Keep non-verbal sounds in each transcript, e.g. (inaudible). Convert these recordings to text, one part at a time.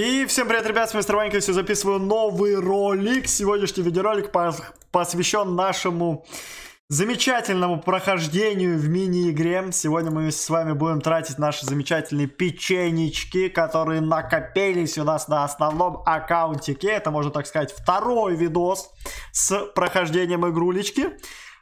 И всем привет, ребят, с мистер Ванькой, все записываю новый ролик. Сегодняшний видеоролик посвящен нашему замечательному прохождению в мини-игре. Сегодня мы с вами будем тратить наши замечательные печенечки, которые накопились у нас на основном аккаунтике. Это, можно так сказать, второй видос с прохождением игрулечки.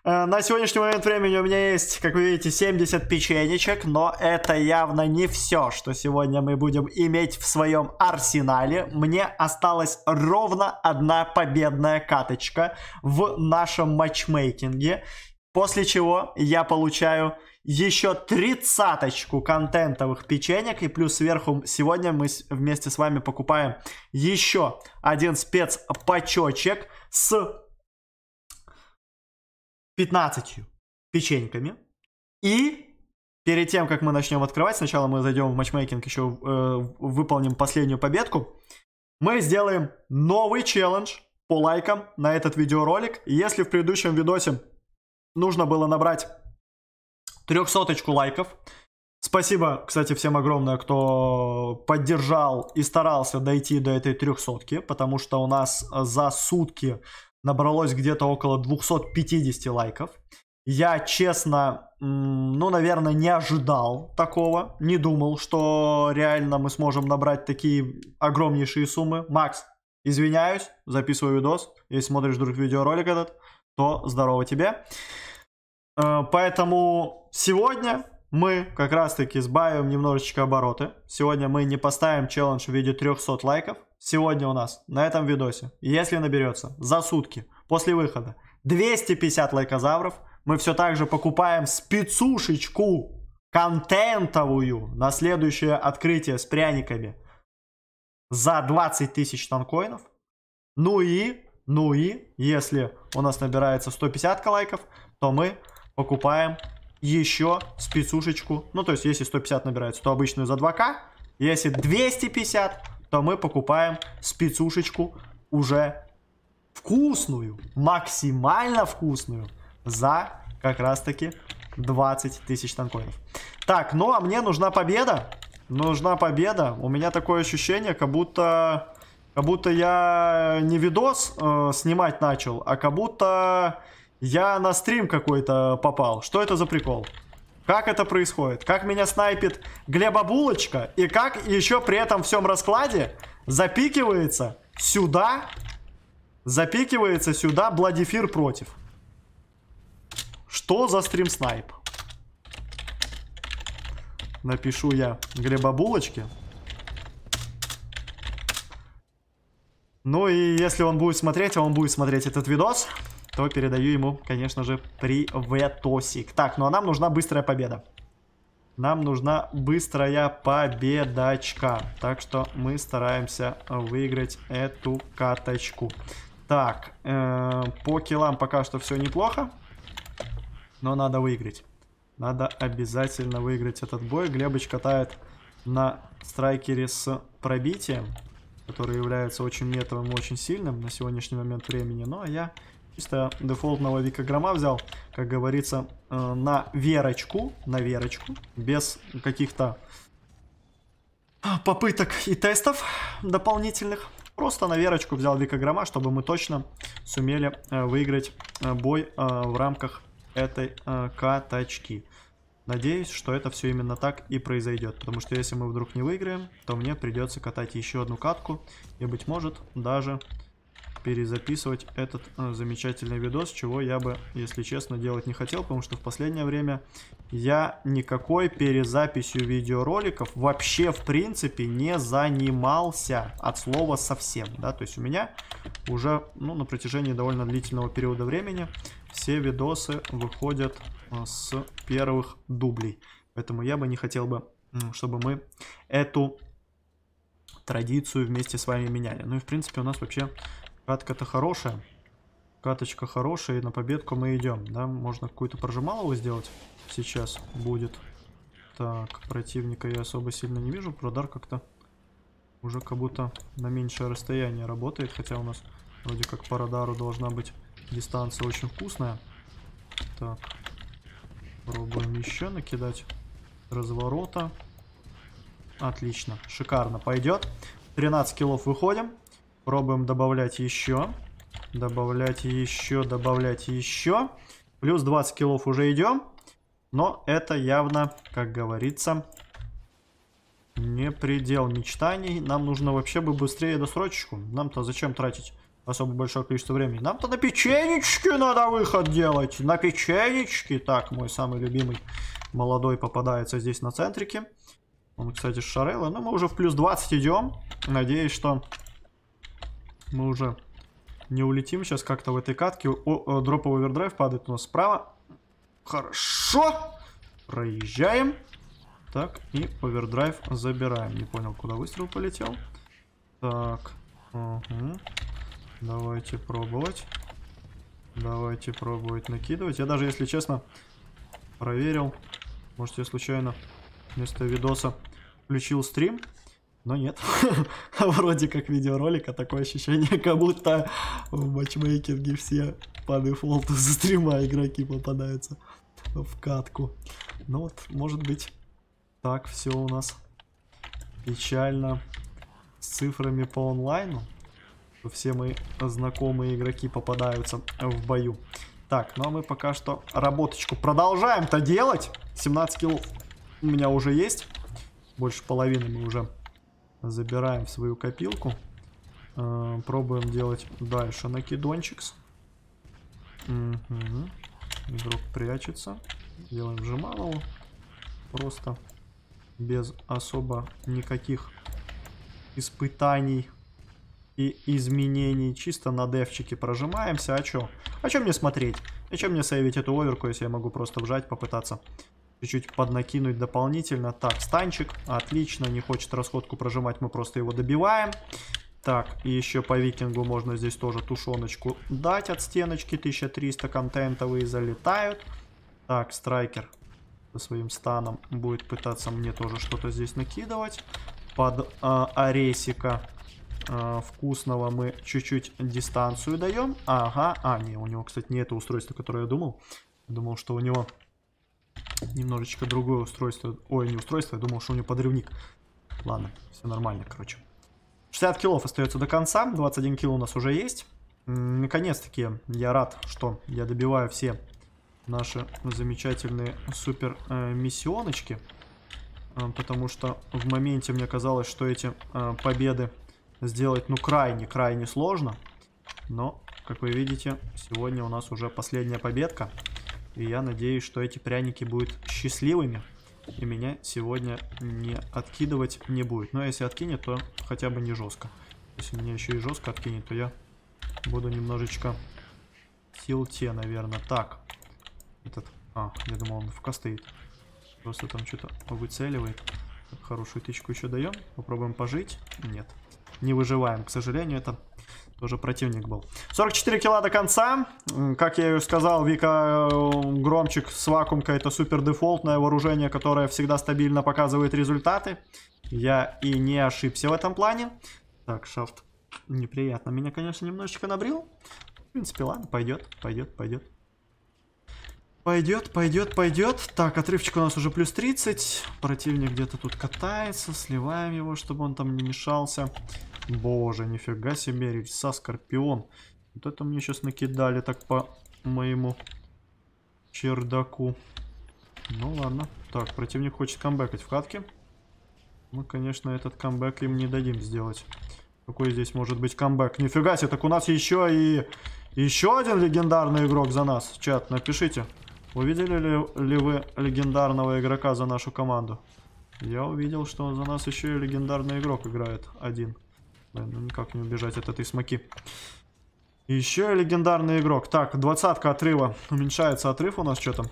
Э, на сегодняшний момент времени у меня есть, как вы видите, 70 печенечек, но это явно не все, что сегодня мы будем иметь в своем арсенале. Мне осталась ровно одна победная каточка в нашем матчмейкинге, после чего я получаю еще тридцаточку контентовых печенек. И плюс сверху сегодня мы вместе с вами покупаем еще один спецпачочек с 15 печеньками. И перед тем, как мы начнем открывать, сначала мы зайдем в матчмейкинг, еще э, выполним последнюю победку. Мы сделаем новый челлендж по лайкам на этот видеоролик. Если в предыдущем видосе нужно было набрать трехсоточку лайков, спасибо, кстати, всем огромное, кто поддержал и старался дойти до этой трехсотки, потому что у нас за сутки набралось где-то около 250 лайков. Я, честно, ну, наверное, не ожидал такого. Не думал, что реально мы сможем набрать такие огромнейшие суммы. Макс, извиняюсь, записываю видос. Если смотришь вдруг видеоролик этот, то здорово тебе. Э, поэтому сегодня мы как раз-таки сбавим немножечко обороты. Сегодня мы не поставим челлендж в виде 300 лайков сегодня у нас на этом видосе, если наберется за сутки после выхода 250 лайкозавров, мы все так же покупаем спецушечку контентовую на следующее открытие с пряниками за 20 тысяч танкоинов. Ну и, ну и, если у нас набирается 150 лайков, то мы покупаем еще спецушечку. Ну, то есть, если 150 набирается, то обычную за 2к. Если 250, то мы покупаем спецушечку уже вкусную, максимально вкусную за как раз таки 20 тысяч танкоинов. Так, ну а мне нужна победа. Нужна победа. У меня такое ощущение, как будто... Как будто я не видос э, снимать начал, а как будто я на стрим какой-то попал. Что это за прикол? Как это происходит? Как меня снайпит Глеба Булочка? И как еще при этом всем раскладе запикивается сюда, запикивается сюда Бладифир против? Что за стрим снайп? Напишу я Глеба Булочки. Ну и если он будет смотреть, а он будет смотреть этот видос, то передаю ему, конечно же, приветосик. Так, ну а нам нужна быстрая победа. Нам нужна быстрая победочка. Так что мы стараемся выиграть эту каточку. Так, э, -э по килам пока что все неплохо. Но надо выиграть. Надо обязательно выиграть этот бой. Глебыч катает на страйкере с пробитием, который является очень метовым и очень сильным на сегодняшний момент времени. Ну, а я Чисто дефолтного викограмма взял, как говорится, э, на верочку, на верочку, без каких-то попыток и тестов дополнительных. Просто на верочку взял викограмма, чтобы мы точно сумели э, выиграть э, бой в рамках этой катачки. Надеюсь, что это все именно так и произойдет, потому что если мы вдруг не выиграем, то мне придется катать еще одну катку и, быть может, даже перезаписывать этот э, замечательный видос, чего я бы, если честно, делать не хотел, потому что в последнее время я никакой перезаписью видеороликов вообще, в принципе, не занимался от слова совсем, да, то есть у меня уже, ну, на протяжении довольно длительного периода времени все видосы выходят э, с первых дублей, поэтому я бы не хотел бы, чтобы мы эту традицию вместе с вами меняли. Ну и в принципе у нас вообще Катка-то хорошая. Каточка хорошая, и на победку мы идем. Да, можно какую-то прожималову сделать сейчас будет. Так, противника я особо сильно не вижу. Продар как-то уже как будто на меньшее расстояние работает. Хотя у нас вроде как по радару должна быть дистанция очень вкусная. Так, пробуем еще накидать разворота. Отлично, шикарно пойдет. 13 килов выходим. Пробуем добавлять еще. Добавлять еще, добавлять еще. Плюс 20 килов уже идем. Но это явно, как говорится, не предел мечтаний. Нам нужно вообще бы быстрее досрочку. Нам-то зачем тратить особо большое количество времени? Нам-то на печенечки надо выход делать. На печенечки. Так, мой самый любимый молодой попадается здесь на центрике. Он, кстати, с Шарелла. Но ну, мы уже в плюс 20 идем. Надеюсь, что мы уже не улетим сейчас как-то в этой катке. О, о, э, дроп овердрайв падает у нас справа. Хорошо. Проезжаем. Так, и овердрайв забираем. Не понял, куда выстрел полетел. Так. Угу. Давайте пробовать. Давайте пробовать накидывать. Я даже, если честно, проверил. Может, я случайно вместо видоса включил стрим. Но нет, (laughs) вроде как видеоролика, такое ощущение, (laughs) как будто в матчмейкинге все по дефолту (laughs) за стрима игроки попадаются в катку. Ну вот, может быть, так все у нас печально с цифрами по онлайну. Все мои знакомые игроки попадаются в бою. Так, ну а мы пока что работочку продолжаем-то делать. 17 килл у меня уже есть. Больше половины мы уже Забираем в свою копилку. Э, пробуем делать дальше накидончикс, Угу. Игрок прячется. Делаем Жиманову. Просто без особо никаких испытаний и изменений. Чисто на девчике прожимаемся. А чё? А чё мне смотреть? А чё мне сейвить эту оверку, если я могу просто вжать, попытаться чуть-чуть поднакинуть дополнительно. Так, станчик, отлично, не хочет расходку прожимать, мы просто его добиваем. Так, и еще по викингу можно здесь тоже тушеночку дать от стеночки. 1300 контентовые залетают. Так, страйкер со своим станом будет пытаться мне тоже что-то здесь накидывать. Под э, а, аресика э, а, вкусного мы чуть-чуть дистанцию даем. Ага, а, не, у него, кстати, не это устройство, которое я думал. Думал, что у него немножечко другое устройство. Ой, не устройство, я думал, что у него подрывник. Ладно, все нормально, короче. 60 килов остается до конца, 21 кило у нас уже есть. Наконец-таки я рад, что я добиваю все наши замечательные супер э, миссионочки. Э, потому что в моменте мне казалось, что эти э, победы сделать ну крайне-крайне сложно. Но, как вы видите, сегодня у нас уже последняя победка. И я надеюсь, что эти пряники будут счастливыми. И меня сегодня не откидывать не будет. Но если откинет, то хотя бы не жестко. Если меня еще и жестко откинет, то я буду немножечко силте, наверное. Так. Этот... А, я думал, он в стоит. Просто там что-то выцеливает. хорошую тычку еще даем. Попробуем пожить. Нет. Не выживаем. К сожалению, это тоже противник был. 44 килла до конца. Как я и сказал, Вика э, Громчик с вакуумка это супер дефолтное вооружение, которое всегда стабильно показывает результаты. Я и не ошибся в этом плане. Так, шафт. Неприятно. Меня, конечно, немножечко набрил. В принципе, ладно, пойдет, пойдет, пойдет. Пойдет, пойдет, пойдет. Так, отрывчик у нас уже плюс 30. Противник где-то тут катается. Сливаем его, чтобы он там не мешался. Боже, нифига себе, рельса, скорпион. Вот это мне сейчас накидали так по моему чердаку. Ну ладно. Так, противник хочет камбэкать в катке. Мы, конечно, этот камбэк им не дадим сделать. Какой здесь может быть камбэк? Нифига себе, так у нас еще и... Еще один легендарный игрок за нас. Чат, напишите. Увидели ли, ли вы легендарного игрока за нашу команду? Я увидел, что за нас еще и легендарный игрок играет. Один. Ну никак не убежать от этой смоки. Еще легендарный игрок. Так, двадцатка отрыва. Уменьшается отрыв у нас что-то.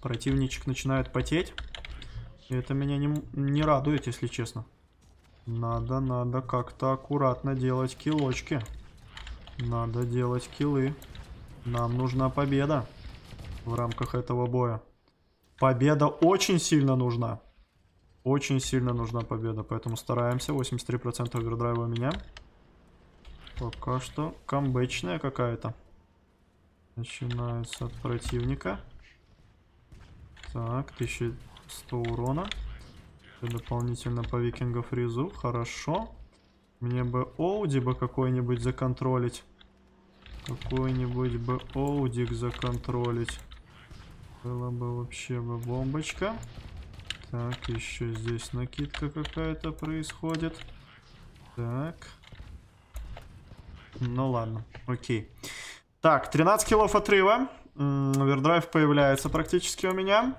Противничек начинает потеть. И это меня не, не радует, если честно. Надо, надо как-то аккуратно делать килочки. Надо делать килы. Нам нужна победа в рамках этого боя. Победа очень сильно нужна. Очень сильно нужна победа, поэтому стараемся. 83% овердрайва у меня. Пока что камбэчная какая-то. Начинается от противника. Так, 1100 урона. И дополнительно по викингов ризу. Хорошо. Мне бы Оуди бы какой-нибудь законтролить. Какой-нибудь бы Оудик законтролить. Было бы вообще бы бомбочка. Так, еще здесь накидка какая-то происходит. Так. Ну ладно, окей. Так, 13 килов отрыва. Овердрайв появляется практически у меня.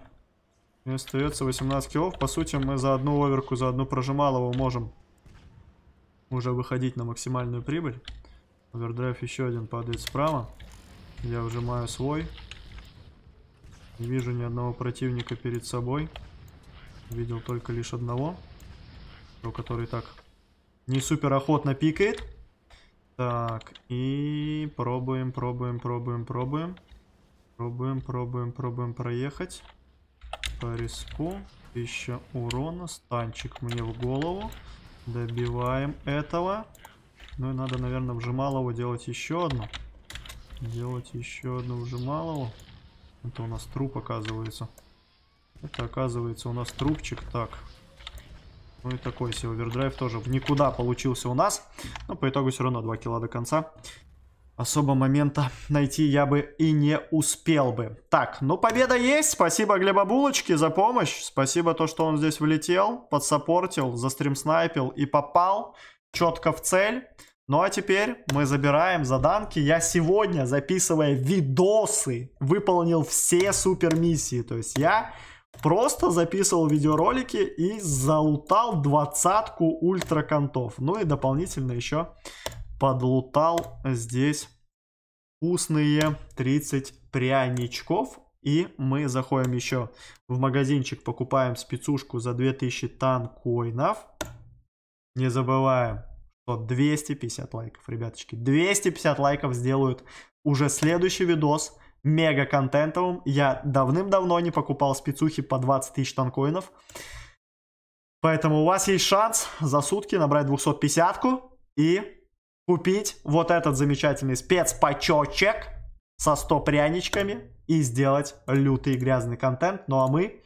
И остается 18 килов. По сути, мы за одну оверку, за одну прожималову можем уже выходить на максимальную прибыль. Овердрайв еще один падает справа. Я вжимаю свой. Не вижу ни одного противника перед собой. Видел только лишь одного. Того, который так не супер охотно пикает. Так, и пробуем, пробуем, пробуем, пробуем. Пробуем, пробуем, пробуем проехать. По риску. Еще урона. Станчик мне в голову. Добиваем этого. Ну и надо, наверное, вжималову делать еще одну. Делать еще одну вжималову. Это у нас труп оказывается. Это оказывается у нас трубчик. Так. Ну и такой себе овердрайв тоже в никуда получился у нас. Но по итогу все равно 2 кило до конца. Особо момента найти я бы и не успел бы. Так, ну победа есть. Спасибо Глеба Булочки за помощь. Спасибо то, что он здесь влетел, подсопортил, застрим-снайпил и попал четко в цель. Ну а теперь мы забираем заданки. Я сегодня, записывая видосы, выполнил все супер миссии. То есть я Просто записывал видеоролики и залутал двадцатку ультраконтов. Ну и дополнительно еще подлутал здесь вкусные 30 пряничков. И мы заходим еще в магазинчик, покупаем спецушку за 2000 танкоинов. Не забываем, что 250 лайков, ребяточки. 250 лайков сделают уже следующий видос мега контентовым. Я давным-давно не покупал спецухи по 20 тысяч танкоинов. Поэтому у вас есть шанс за сутки набрать 250-ку и купить вот этот замечательный спецпачочек со 100 пряничками и сделать лютый грязный контент. Ну а мы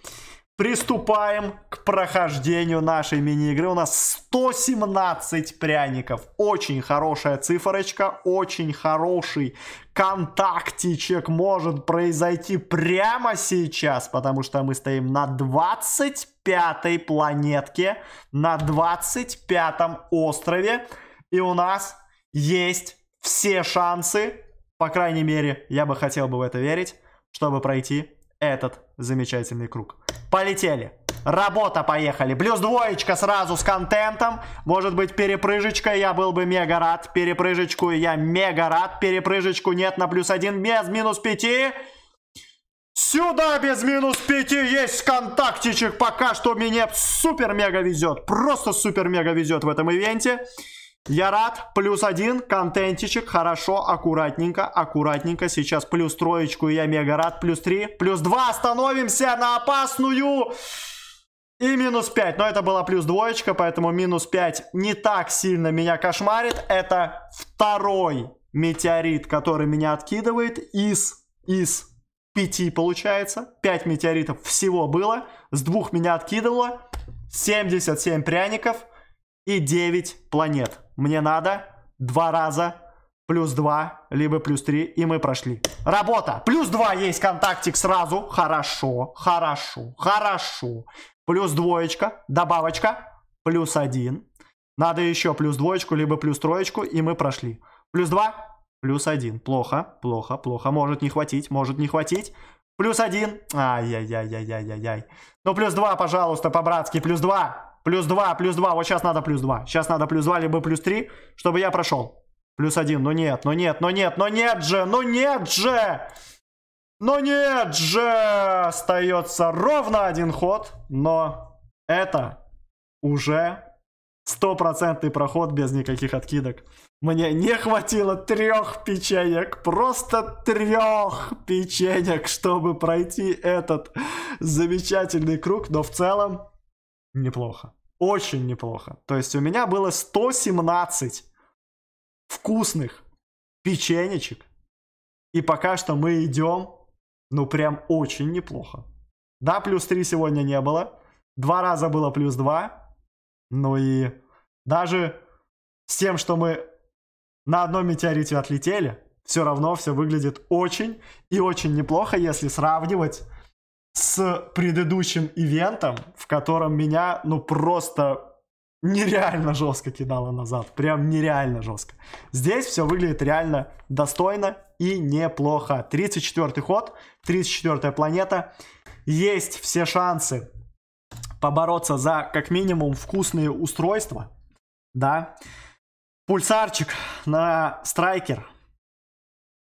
Приступаем к прохождению нашей мини-игры. У нас 117 пряников. Очень хорошая цифрочка, очень хороший контактичек может произойти прямо сейчас, потому что мы стоим на 25 планетке, на 25 острове, и у нас есть все шансы, по крайней мере, я бы хотел бы в это верить, чтобы пройти этот Замечательный круг. Полетели. Работа, поехали. Плюс двоечка сразу с контентом. Может быть перепрыжечка, я был бы мега рад. Перепрыжечку, я мега рад. Перепрыжечку нет на плюс один, без минус пяти. Сюда без минус пяти есть контактичек. Пока что мне супер-мега везет. Просто супер-мега везет в этом ивенте. Я рад. Плюс один. Контентичек. Хорошо. Аккуратненько. Аккуратненько. Сейчас плюс троечку. Я мега рад. Плюс три. Плюс два. остановимся на опасную. И минус пять Но это была плюс двоечка, поэтому минус пять не так сильно меня кошмарит. Это второй метеорит, который меня откидывает из, из пяти получается. пять метеоритов всего было. С двух меня откидывало. 77 пряников и 9 планет. Мне надо два раза плюс 2, либо плюс 3, и мы прошли. Работа! Плюс 2 есть контактик сразу. Хорошо, хорошо, хорошо. Плюс двоечка, добавочка, плюс 1. Надо еще плюс двоечку, либо плюс троечку, и мы прошли. Плюс 2, плюс 1. Плохо, плохо, плохо. Может не хватить, может не хватить. Плюс один. Ай-яй-яй-яй-яй-яй-яй. Ну, плюс два, пожалуйста, по-братски. Плюс два. Плюс 2, плюс 2. Вот сейчас надо плюс 2. Сейчас надо плюс 2, либо плюс 3, чтобы я прошел. Плюс 1. но ну нет, но ну нет, но ну нет, но нет же, но нет же! но нет же! Остается ровно один ход, но это уже стопроцентный проход без никаких откидок. Мне не хватило трех печенек, просто трех печенек, чтобы пройти этот замечательный круг, но в целом Неплохо. Очень неплохо. То есть у меня было 117 вкусных печенечек. И пока что мы идем, ну прям очень неплохо. Да, плюс 3 сегодня не было. Два раза было плюс 2. Ну и даже с тем, что мы на одном метеорите отлетели, все равно все выглядит очень и очень неплохо, если сравнивать с предыдущим ивентом, в котором меня, ну, просто нереально жестко кидало назад. Прям нереально жестко. Здесь все выглядит реально достойно и неплохо. 34-й ход, 34-я планета. Есть все шансы побороться за, как минимум, вкусные устройства. Да. Пульсарчик на страйкер.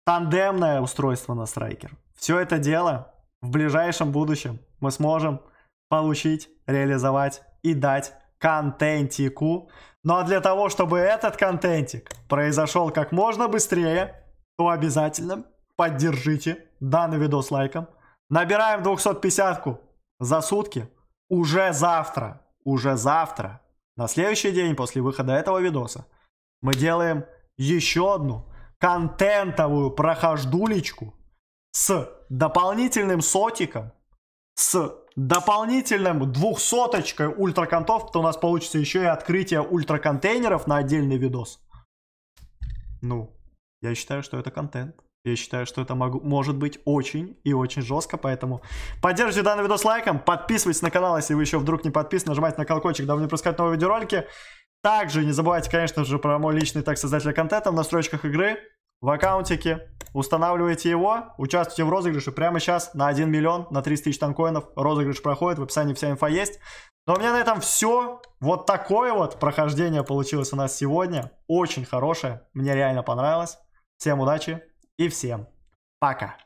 Тандемное устройство на страйкер. Все это дело в ближайшем будущем мы сможем получить, реализовать и дать контентику. Ну а для того, чтобы этот контентик произошел как можно быстрее, то обязательно поддержите данный видос лайком. Набираем 250-ку за сутки уже завтра, уже завтра, на следующий день после выхода этого видоса, мы делаем еще одну контентовую прохождулечку с дополнительным сотиком, с дополнительным двухсоточкой ультраконтов, то у нас получится еще и открытие ультраконтейнеров на отдельный видос. Ну, я считаю, что это контент. Я считаю, что это могу, может быть очень и очень жестко, поэтому поддержите данный видос лайком, подписывайтесь на канал, если вы еще вдруг не подписаны, нажимайте на колокольчик, дабы не пропускать новые видеоролики. Также не забывайте, конечно же, про мой личный так создатель контента в настройках игры в аккаунтике, устанавливаете его, участвуйте в розыгрыше прямо сейчас на 1 миллион, на 300 тысяч танкоинов. Розыгрыш проходит, в описании вся инфа есть. Но у меня на этом все. Вот такое вот прохождение получилось у нас сегодня. Очень хорошее, мне реально понравилось. Всем удачи и всем пока.